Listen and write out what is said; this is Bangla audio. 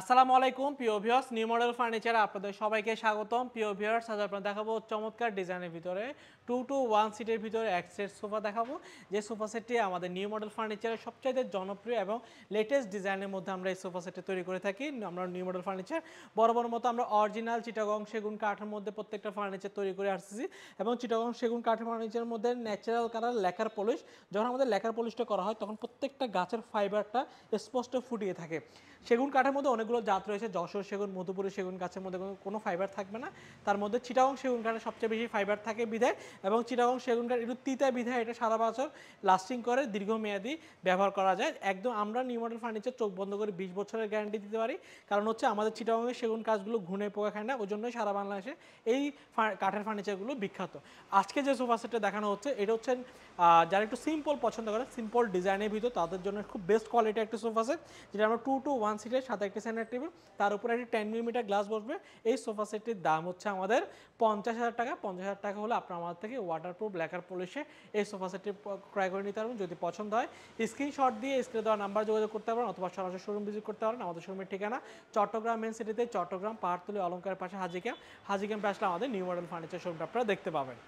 আসসালামু আলাইকুম প্রিয় ভিউয়ার্স নিউ মডেল ফার্নিচার আপনাদের সবাইকে স্বাগতম প্রিয় ভিউয়ার্স আজ আপনারা দেখাবো চমৎকার ডিজাইনের ভিতরে টু টু ওয়ান সিটের ভিতরে এক সেট সোফা দেখাবো যে সোফা সেটটি আমাদের নিউ মডেল ফার্নিচারের সবচাইতে জনপ্রিয় এবং লেটেস্ট ডিজাইনের মধ্যে আমরা এই সোফা সেটটি তৈরি করে থাকি আমরা নিউ মডেল ফার্নিচার বরাবর মতো আমরা অরিজিনাল চিটাগং সেগুন কাঠের মধ্যে প্রত্যেকটা ফার্নিচার তৈরি করে আসতেছি এবং চিটাগং সেগুন কাঠের ফার্নিচারের মধ্যে ন্যাচারাল কালার লেখার পলিশ যখন আমাদের লেখার পলিশটা করা হয় তখন প্রত্যেকটা গাছের ফাইবারটা স্পষ্ট ফুটিয়ে থাকে সেগুন কাঠের মধ্যে অনেক অনেকগুলো জাত রয়েছে যশোর সেগুন মধুপুরের সেগুন গাছের মধ্যে কোনো ফাইবার থাকবে না তার মধ্যে চিটাগং সেগুন কাঠের সবচেয়ে বেশি ফাইবার থাকে বিধায় এবং চিটাগং সেগুন কাঠ একটু তিতা বিধায় এটা সারা বছর লাস্টিং করে দীর্ঘমেয়াদি ব্যবহার করা যায় একদম আমরা নিউ মডেল ফার্নিচার চোখ বন্ধ করে বিশ বছরের গ্যারান্টি দিতে পারি কারণ হচ্ছে আমাদের চিটাগংয়ের সেগুন কাঠগুলো ঘুনে পোকা খায় না ওই জন্যই সারা বাংলাদেশে এই কাঠের ফার্নিচারগুলো বিখ্যাত আজকে যে সোফা সেটটা দেখানো হচ্ছে এটা হচ্ছে যারা একটু সিম্পল পছন্দ করে সিম্পল ডিজাইনের ভিতর তাদের জন্য খুব বেস্ট কোয়ালিটি একটা সোফা সেট যেটা আমরা টু টু ওয়ান সিটের সাথে একটা ডিজাইনার টেবিল তার উপরে একটি টেন মিলিমিটার গ্লাস বসবে এই সোফা সেটটির দাম হচ্ছে আমাদের পঞ্চাশ হাজার টাকা পঞ্চাশ হাজার টাকা হলে আপনার আমাদের থেকে ওয়াটারপ্রুফ ব্ল্যাকার পলিশে এই সোফা সেটটি ক্রয় করে নিতে পারবেন যদি পছন্দ হয় স্ক্রিনশট দিয়ে স্ক্রিনে দেওয়া নাম্বার যোগাযোগ করতে পারেন অথবা সরাসরি শোরুম ভিজিট করতে পারেন আমাদের শোরুমের ঠিকানা চট্টগ্রাম মেন সিটিতে চট্টগ্রাম পাহাড়তলি অলঙ্কারের পাশে হাজি হাজিক্যাম আসলে আমাদের নিউ মডেল ফার্নিচার শোরুমটা আপনারা দেখতে পাবেন